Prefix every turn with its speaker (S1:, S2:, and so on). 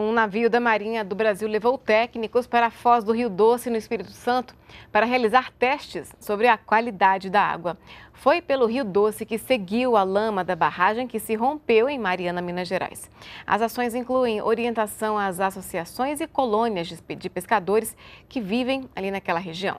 S1: Um navio da Marinha do Brasil levou técnicos para a Foz do Rio Doce, no Espírito Santo, para realizar testes sobre a qualidade da água. Foi pelo Rio Doce que seguiu a lama da barragem que se rompeu em Mariana, Minas Gerais. As ações incluem orientação às associações e colônias de pescadores que vivem ali naquela região.